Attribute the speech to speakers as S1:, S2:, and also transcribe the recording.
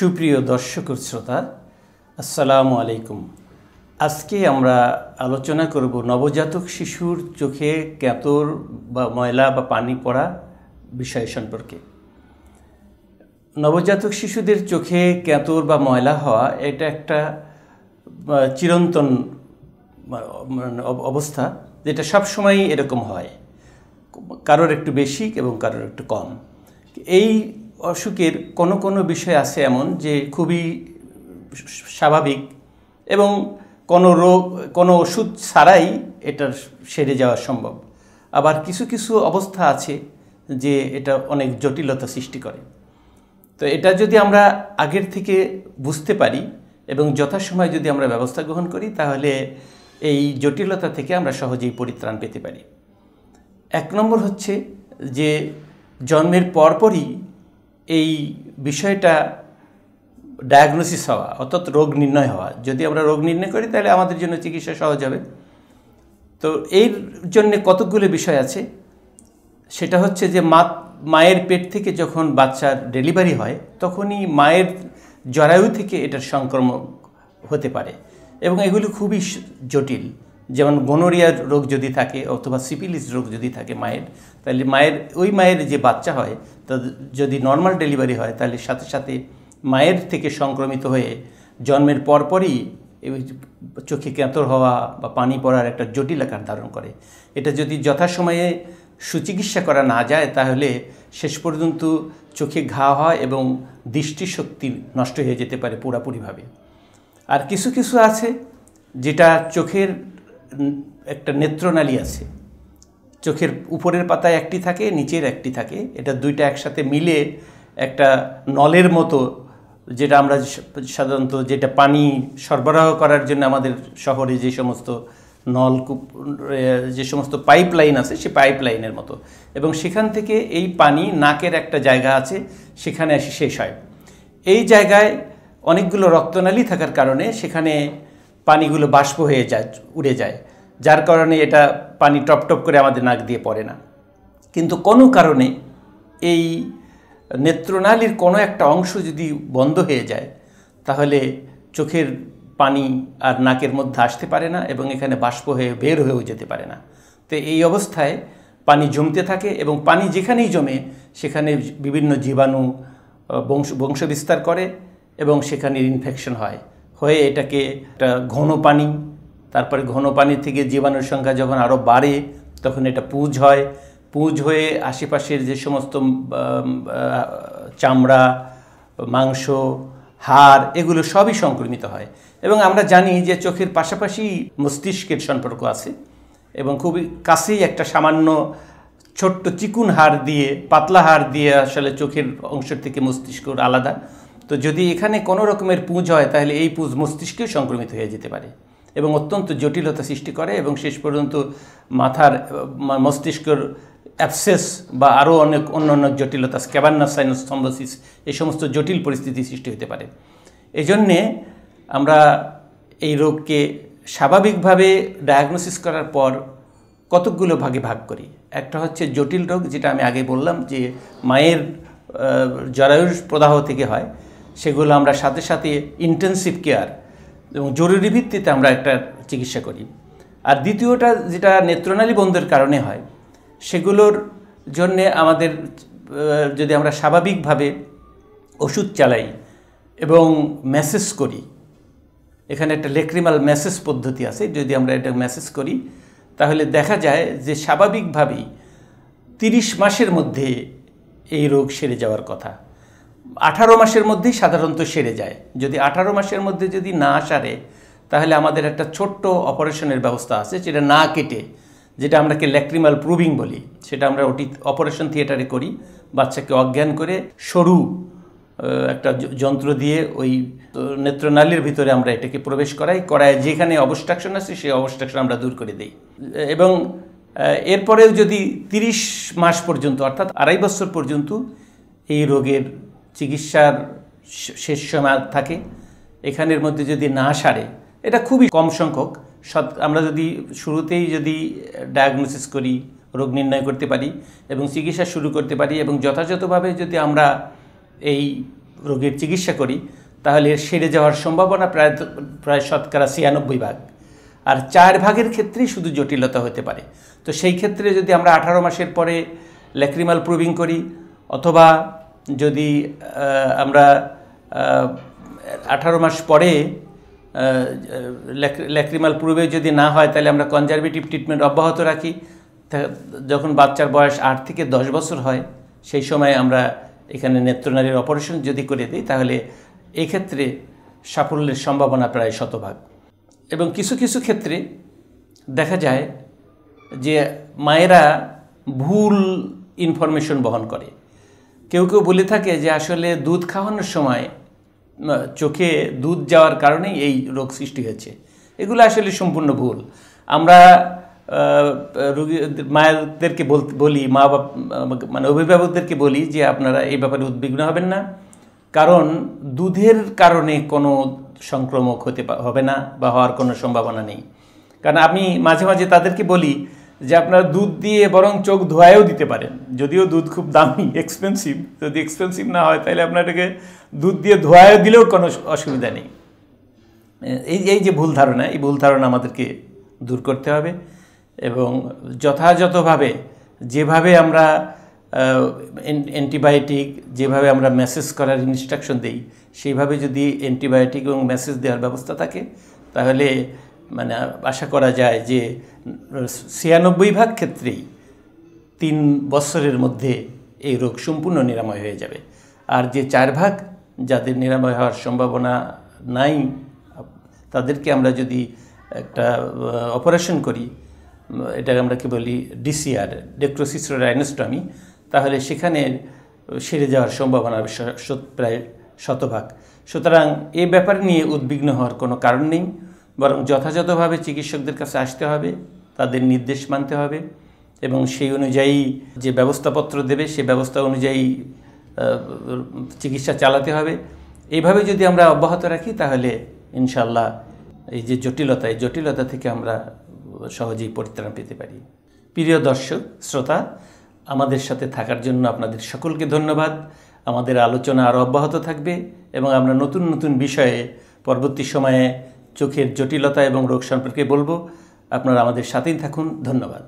S1: সুপ্রিয় দর্শক শ্রোতা আসসালামু আলাইকুম আজকে আমরা আলোচনা করব নবজাতক শিশুর চোখে ক্যাতর বা ময়লা বা পানি পড়া বিষয় সম্পর্কে নবজাতক শিশুদের চোখে ক্যাতর বা ময়লা হওয়া এটা একটা চিরন্তন মানে, অবস্থা যেটা সবসময়ই এরকম হয় কারোর একটু বেশি এবং কারোর একটু কম এই অসুখের কোনো কোনো বিষয় আছে এমন যে খুবই স্বাভাবিক এবং কোনো রোগ কোনো ওষুধ ছাড়াই এটার সেরে যাওয়া সম্ভব আবার কিছু কিছু অবস্থা আছে যে এটা অনেক জটিলতা সৃষ্টি করে তো এটা যদি আমরা আগের থেকে বুঝতে পারি এবং যথাসময়ে যদি আমরা ব্যবস্থা গ্রহণ করি তাহলে এই জটিলতা থেকে আমরা সহজেই পরিত্রাণ পেতে পারি এক নম্বর হচ্ছে যে জন্মের পরপরই এই বিষয়টা ডায়াগনোসিস হওয়া অর্থাৎ রোগ নির্ণয় হওয়া যদি আমরা রোগ নির্ণয় করি তাহলে আমাদের জন্য চিকিৎসা সহজ হবে তো এর জন্যে কতকগুলো বিষয় আছে সেটা হচ্ছে যে মা মায়ের পেট থেকে যখন বাচ্চার ডেলিভারি হয় তখনই মায়ের জরায়ু থেকে এটার সংক্রমণ হতে পারে এবং এগুলি খুবই জটিল যেমন গনোরিয়া রোগ যদি থাকে অথবা সিপিলিস রোগ যদি থাকে মায়ের তাহলে মায়ের ওই মায়ের যে বাচ্চা হয় তা যদি নর্মাল ডেলিভারি হয় তাহলে সাথে সাথে মায়ের থেকে সংক্রমিত হয়ে জন্মের পরপরই চোখে ক্যাঁতর হওয়া বা পানি পড়ার একটা জটিল আকার ধারণ করে এটা যদি যথাসময়ে সুচিকিৎসা করা না যায় তাহলে শেষ পর্যন্ত চোখে ঘা হয় এবং দৃষ্টিশক্তি নষ্ট হয়ে যেতে পারে পুরাপুরিভাবে আর কিছু কিছু আছে যেটা চোখের একটা নেত্রনালী আছে চোখের উপরের পাতায় একটি থাকে নিচের একটি থাকে এটা দুইটা একসাথে মিলে একটা নলের মতো যেটা আমরা সাধারণত যেটা পানি সরবরাহ করার জন্য আমাদের শহরে যে সমস্ত নলকূপ যে সমস্ত পাইপ লাইন আছে সে পাইপ লাইনের মতো এবং সেখান থেকে এই পানি নাকের একটা জায়গা আছে সেখানে এসে শেষ হয় এই জায়গায় অনেকগুলো রক্তনালী থাকার কারণে সেখানে পানিগুলো বাষ্প হয়ে যায় উড়ে যায় যার কারণে এটা পানি টপটপ করে আমাদের নাক দিয়ে পড়ে না কিন্তু কোনো কারণে এই নেত্রনালীর কোনো একটা অংশ যদি বন্ধ হয়ে যায় তাহলে চোখের পানি আর নাকের মধ্যে আসতে পারে না এবং এখানে বাষ্প হয়ে বের হয়েও যেতে পারে না তো এই অবস্থায় পানি জমতে থাকে এবং পানি যেখানেই জমে সেখানে বিভিন্ন জীবাণু বংশ বংশবিস্তার করে এবং সেখানে ইনফেকশন হয় হয়ে এটাকে একটা ঘন পানি তারপরে ঘন পানি থেকে জীবাণুর সংখ্যা যখন আরও বাড়ে তখন এটা পুজ হয় পুজ হয়ে আশেপাশের যে সমস্ত চামড়া মাংস হাড় এগুলো সবই সংক্রমিত হয় এবং আমরা জানি যে চোখের পাশাপাশি মস্তিষ্কের সম্পর্ক আছে এবং খুবই কাছেই একটা সামান্য ছোট্ট চিকুন হাড় দিয়ে পাতলা হাড় দিয়ে আসলে চোখের অংশ থেকে মস্তিষ্কর আলাদা তো যদি এখানে কোনো রকমের পুঁজ হয় তাহলে এই পুঁজ মস্তিষ্কেও সংক্রমিত হয়ে যেতে পারে এবং অত্যন্ত জটিলতা সৃষ্টি করে এবং শেষ পর্যন্ত মাথার মস্তিষ্কের অ্যাপসেস বা আরও অনেক অন্য অন্য জটিলতা স্ক্যাবান্নাস সাইনোস্থম্বোসিস এই সমস্ত জটিল পরিস্থিতি সৃষ্টি হতে পারে এজন্যে আমরা এই রোগকে স্বাভাবিকভাবে ডায়াগনোসিস করার পর কতকগুলো ভাগে ভাগ করি একটা হচ্ছে জটিল রোগ যেটা আমি আগে বললাম যে মায়ের জরায়ুর প্রদাহ থেকে হয় সেগুলো আমরা সাথে সাথে ইন্টেন্সিভ কেয়ার এবং জরুরি ভিত্তিতে আমরা একটা চিকিৎসা করি আর দ্বিতীয়টা যেটা নেত্রনালী বন্ধের কারণে হয় সেগুলোর জন্যে আমাদের যদি আমরা স্বাভাবিকভাবে ওষুধ চালাই এবং মেসেজ করি এখানে একটা লেক্রিমাল মেসেজ পদ্ধতি আছে যদি আমরা এটা মেসেজ করি তাহলে দেখা যায় যে স্বাভাবিকভাবেই তিরিশ মাসের মধ্যে এই রোগ সেরে যাওয়ার কথা আঠারো মাসের মধ্যেই সাধারণত সেরে যায় যদি আঠারো মাসের মধ্যে যদি না সারে তাহলে আমাদের একটা ছোট্ট অপারেশনের ব্যবস্থা আছে সেটা না কেটে যেটা আমরাকে ল্যাক্রিমাল প্রুভিং বলি সেটা আমরা ওটি অপারেশন থিয়েটারে করি বাচ্চাকে অজ্ঞান করে সরু একটা যন্ত্র দিয়ে ওই নেত্রনালীর ভিতরে আমরা এটাকে প্রবেশ করাই করায় যেখানে অবস্ট্রাকশন আছে সেই অবস্ট্রাকশন আমরা দূর করে দিই এবং এরপরেও যদি ৩০ মাস পর্যন্ত অর্থাৎ আড়াই বছর পর্যন্ত এই রোগের চিকিৎসার শেষ সময় থাকে এখানের মধ্যে যদি না সারে এটা খুবই কম সংখ্যক আমরা যদি শুরুতেই যদি ডায়াগনোসিস করি রোগ নির্ণয় করতে পারি এবং চিকিৎসা শুরু করতে পারি এবং যথাযথভাবে যদি আমরা এই রোগের চিকিৎসা করি তাহলে সেরে যাওয়ার সম্ভাবনা প্রায় প্রায় শতকরা ছিয়ানব্বই ভাগ আর চার ভাগের ক্ষেত্রেই শুধু জটিলতা হতে পারে তো সেই ক্ষেত্রে যদি আমরা আঠারো মাসের পরে ল্যাক্রিমাল প্রুভিং করি অথবা যদি আমরা আঠারো মাস পরে ল্যাক্রিমাল পূর্বে যদি না হয় তাহলে আমরা কনজারভেটিভ ট্রিটমেন্ট অব্যাহত রাখি যখন বাচ্চার বয়স আট থেকে দশ বছর হয় সেই সময় আমরা এখানে নেত্রনারীর অপারেশন যদি করে দিই তাহলে এক্ষেত্রে সাফল্যের সম্ভাবনা প্রায় শতভাগ এবং কিছু কিছু ক্ষেত্রে দেখা যায় যে মায়েরা ভুল ইনফরমেশন বহন করে কেউ কেউ বলে থাকে যে আসলে দুধ খাওয়ানোর সময় চোখে দুধ যাওয়ার কারণেই এই রোগ সৃষ্টি হয়েছে এগুলো আসলে সম্পূর্ণ ভুল আমরা রুগী মায়েরদেরকে বলি মা বাপ মানে অভিভাবকদেরকে বলি যে আপনারা এই ব্যাপারে উদ্বিগ্ন হবেন না কারণ দুধের কারণে কোনো সংক্রমক হতে হবে না বা হওয়ার কোনো সম্ভাবনা নেই কারণ আমি মাঝে মাঝে তাদেরকে বলি যে আপনার দুধ দিয়ে বরং চোখ ধোয়ায়ও দিতে পারেন যদিও দুধ খুব দামি এক্সপেন্সিভ যদি এক্সপেন্সিভ না হয় তাহলে আপনার এটাকে দুধ দিয়ে ধোয়াও দিলেও কোনো অসুবিধা নেই এই এই যে ভুল ধারণা এই ভুল ধারণা আমাদেরকে দূর করতে হবে এবং যথাযথভাবে যেভাবে আমরা অ্যান্টিবায়োটিক যেভাবে আমরা মেসেজ করার ইনস্ট্রাকশন দিই সেইভাবে যদি অ্যান্টিবায়োটিক এবং মেসেজ দেওয়ার ব্যবস্থা থাকে তাহলে মানে আশা করা যায় যে ছিয়ানব্বই ভাগ ক্ষেত্রেই তিন বছরের মধ্যে এই রোগ সম্পূর্ণ নিরাময় হয়ে যাবে আর যে চার ভাগ যাদের নিরাময় হওয়ার সম্ভাবনা নাই তাদেরকে আমরা যদি একটা অপারেশন করি এটা আমরা কি বলি ডিসিআর ডেক্রোসিসর রাইনোস্টমি তাহলে সেখানে সেরে যাওয়ার সম্ভাবনা প্রায় শতভাগ সুতরাং এ ব্যাপার নিয়ে উদ্বিগ্ন হওয়ার কোনো কারণ নেই বরং যথাযথভাবে চিকিৎসকদের কাছে আসতে হবে তাদের নির্দেশ মানতে হবে এবং সেই অনুযায়ী যে ব্যবস্থাপত্র দেবে সে ব্যবস্থা অনুযায়ী চিকিৎসা চালাতে হবে এইভাবে যদি আমরা অব্যাহত রাখি তাহলে ইনশাল্লাহ এই যে জটিলতা এই জটিলতা থেকে আমরা সহজেই পরিত্রাণ পেতে পারি প্রিয় দর্শক শ্রোতা আমাদের সাথে থাকার জন্য আপনাদের সকলকে ধন্যবাদ আমাদের আলোচনা আরও অব্যাহত থাকবে এবং আমরা নতুন নতুন বিষয়ে পরবর্তী সময়ে চোখের জটিলতা এবং রোগ সম্পর্কে বলবো আপনারা আমাদের সাথেই থাকুন ধন্যবাদ